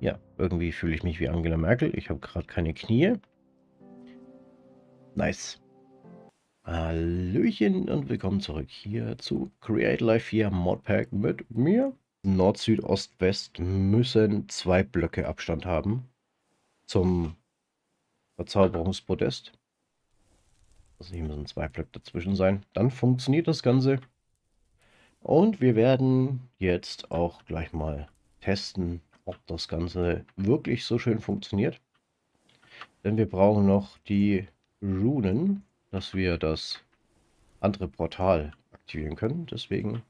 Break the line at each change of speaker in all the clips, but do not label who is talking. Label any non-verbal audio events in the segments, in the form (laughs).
Ja, irgendwie fühle ich mich wie Angela Merkel. Ich habe gerade keine Knie. Nice. Hallöchen und willkommen zurück hier zu Create Life 4 Modpack mit mir. Nord, Süd, Ost, West müssen zwei Blöcke Abstand haben zum Verzauberungspodest. Also hier müssen zwei Blöcke dazwischen sein. Dann funktioniert das Ganze. Und wir werden jetzt auch gleich mal testen, ob das Ganze wirklich so schön funktioniert. Denn wir brauchen noch die Runen, dass wir das andere Portal aktivieren können. Deswegen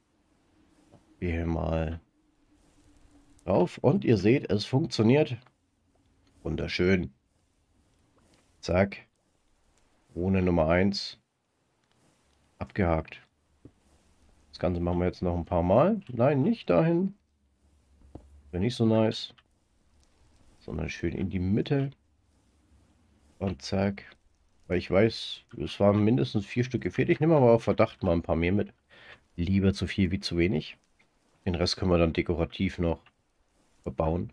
gehen wir mal drauf. Und ihr seht, es funktioniert. Wunderschön. Zack. Rune Nummer 1. Abgehakt. Das Ganze machen wir jetzt noch ein paar Mal. Nein, nicht dahin. Wäre nicht so nice. Sondern schön in die Mitte. Und zack. Weil ich weiß, es waren mindestens vier Stücke fertig. Ich nehme aber auf Verdacht mal ein paar mehr mit. Lieber zu viel wie zu wenig. Den Rest können wir dann dekorativ noch verbauen.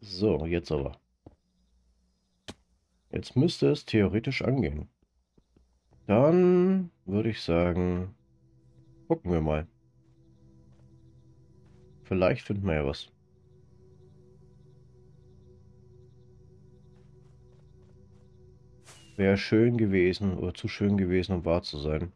So, jetzt aber. Jetzt müsste es theoretisch angehen. Dann würde ich sagen, gucken wir mal. Vielleicht finden wir ja was. Wäre schön gewesen oder zu schön gewesen, um wahr zu sein.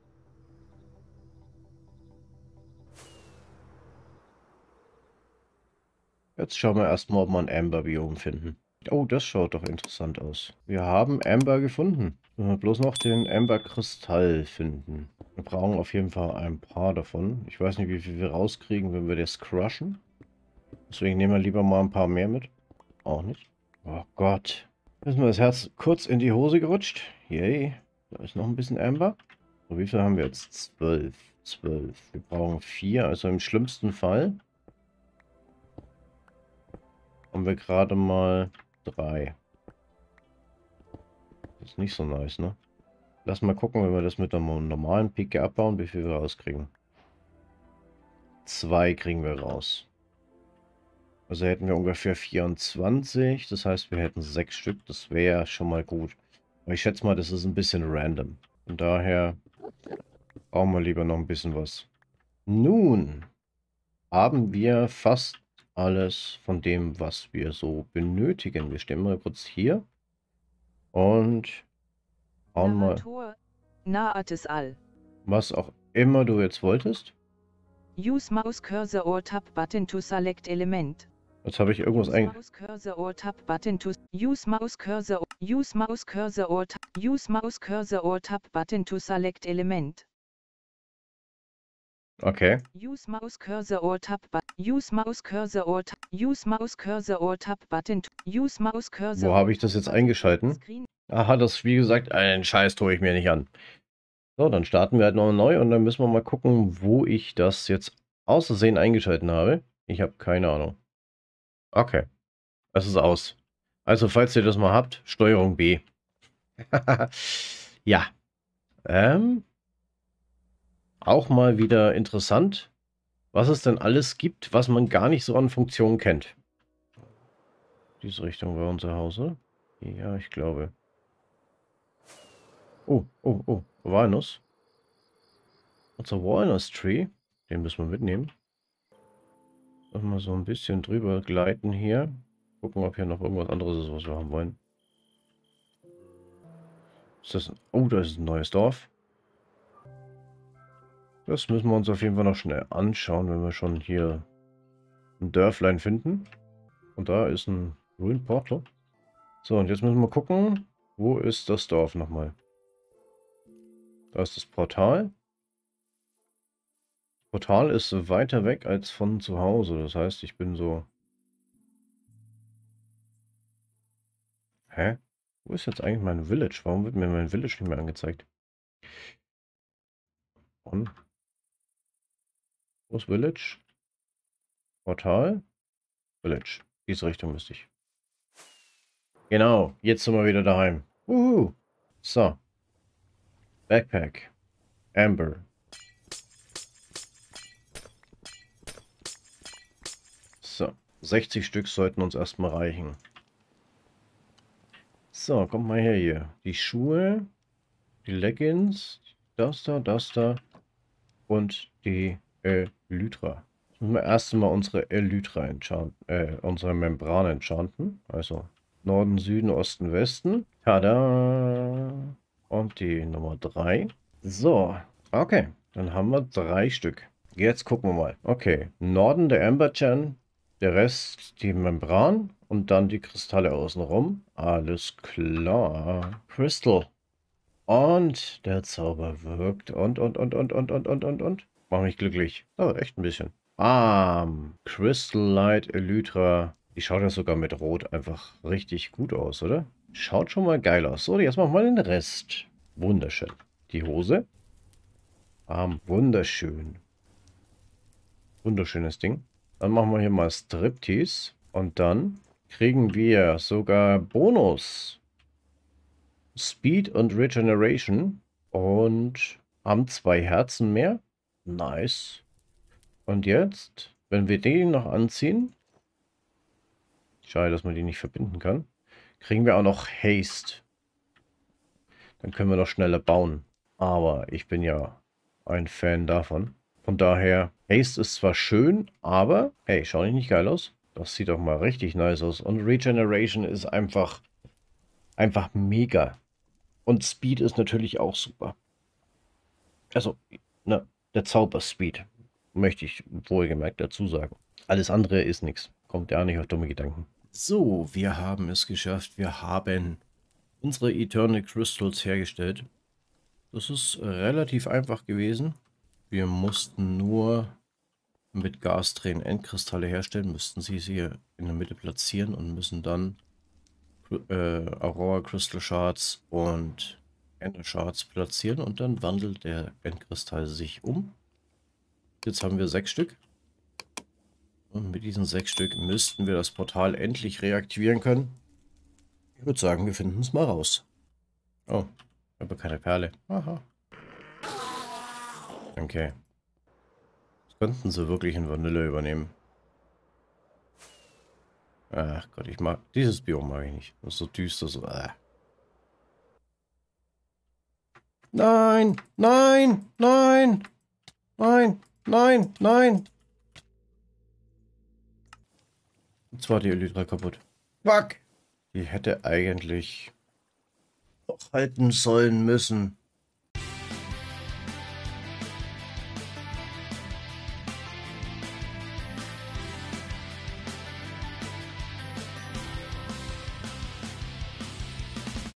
Jetzt schauen wir erstmal, ob wir ein Amber-Biom finden. Oh, das schaut doch interessant aus. Wir haben Amber gefunden. Wenn wir bloß noch den Amber-Kristall finden. Wir brauchen auf jeden Fall ein paar davon. Ich weiß nicht, wie viel wir rauskriegen, wenn wir das crushen. Deswegen nehmen wir lieber mal ein paar mehr mit. Auch nicht. Oh Gott. Ist mir das Herz kurz in die Hose gerutscht. Yay. Da ist noch ein bisschen Amber. So, wie viel haben wir jetzt? Zwölf. Zwölf. Wir brauchen vier. Also im schlimmsten Fall haben wir gerade mal 3. Das ist nicht so nice, ne? Lass mal gucken, wenn wir das mit einem normalen Picke abbauen, wie viel wir rauskriegen. Zwei kriegen wir raus. Also hätten wir ungefähr 24, das heißt wir hätten sechs Stück, das wäre schon mal gut. Aber ich schätze mal, das ist ein bisschen random. Von daher brauchen wir lieber noch ein bisschen was. Nun haben wir fast alles von dem, was wir so benötigen. Wir stehen mal kurz hier und schauen mal, was auch immer du jetzt wolltest. Use mouse cursor or tab button to select element. Jetzt habe ich irgendwas eingestellt. use mouse cursor or tab button to select element. Okay. Use mouse cursor or tab button. Use mouse cursor or tab. Use mouse cursor or tab button. Use mouse cursor. Wo habe ich das jetzt eingeschalten? Aha, das wie gesagt, einen Scheiß tue ich mir nicht an. So, dann starten wir halt nochmal neu und dann müssen wir mal gucken, wo ich das jetzt außersehen eingeschalten habe. Ich habe keine Ahnung. Okay. Es ist aus. Also, falls ihr das mal habt, Steuerung B. (laughs) ja. Ähm, auch mal wieder interessant, was es denn alles gibt, was man gar nicht so an Funktionen kennt. Diese Richtung war unser Haus, Ja, ich glaube. Oh, oh, oh, Walnuss. Unser Walnuss Tree, den müssen wir mitnehmen. Und mal so ein bisschen drüber gleiten hier. Gucken, ob hier noch irgendwas anderes ist, was wir haben wollen. Ist das ein... Oh, da ist ein neues Dorf. Das müssen wir uns auf jeden Fall noch schnell anschauen, wenn wir schon hier ein Dörflein finden. Und da ist ein Ruin Portal. So, und jetzt müssen wir gucken, wo ist das Dorf nochmal? Da ist das Portal. Das Portal ist weiter weg als von zu Hause. Das heißt, ich bin so... Hä? Wo ist jetzt eigentlich mein Village? Warum wird mir mein Village nicht mehr angezeigt? Und wo ist Village? Portal? Village. Diese Richtung müsste ich. Genau, jetzt sind wir wieder daheim. Uhu. So. Backpack. Amber. So, 60 Stück sollten uns erstmal reichen. So, kommt mal her hier. Die Schuhe, die Leggings, das da, das da und die Elytra. Jetzt müssen wir erst einmal unsere Elytra enchanten, äh, unsere Membran enchanten. Also Norden, Süden, Osten, Westen. Tada! Und die Nummer 3. So, okay. Dann haben wir drei Stück. Jetzt gucken wir mal. Okay, Norden der Ambergen, der Rest die Membran und dann die Kristalle außenrum. Alles klar. Crystal. Und der Zauber wirkt und, und, und, und, und, und, und, und, und. Mach mich glücklich. Oh, echt ein bisschen. Arm. Crystal Light Elytra. Die schaut ja sogar mit Rot einfach richtig gut aus, oder? Schaut schon mal geil aus. So, jetzt machen wir den Rest. Wunderschön. Die Hose. Arm. Wunderschön. Wunderschönes Ding. Dann machen wir hier mal Striptease. Und dann kriegen wir sogar Bonus. Speed und Regeneration. Und haben zwei Herzen mehr. Nice. Und jetzt, wenn wir den noch anziehen, schade, dass man die nicht verbinden kann, kriegen wir auch noch Haste. Dann können wir noch schneller bauen. Aber ich bin ja ein Fan davon. Von daher, Haste ist zwar schön, aber hey, schau nicht, nicht geil aus? Das sieht doch mal richtig nice aus. Und Regeneration ist einfach, einfach mega. Und Speed ist natürlich auch super. Also, ne, der Zauberspeed. Möchte ich wohlgemerkt dazu sagen. Alles andere ist nichts. Kommt ja nicht auf dumme Gedanken. So, wir haben es geschafft. Wir haben unsere Eternal Crystals hergestellt. Das ist relativ einfach gewesen. Wir mussten nur mit Gas drehen Endkristalle herstellen, müssten sie sie in der Mitte platzieren und müssen dann äh, Aurora Crystal Shards und Energieshards platzieren und dann wandelt der Endkristall sich um. Jetzt haben wir sechs Stück. Und mit diesen sechs Stück müssten wir das Portal endlich reaktivieren können. Ich würde sagen, wir finden es mal raus. Oh, aber keine Perle. Aha. Okay. Das könnten sie wirklich in Vanille übernehmen. Ach Gott, ich mag... Dieses Biom mag ich nicht. Das ist so düster, so... Äh. Nein, nein, nein, nein, nein, nein. Und zwar die Elytra kaputt. Fuck. Die hätte eigentlich noch halten sollen müssen.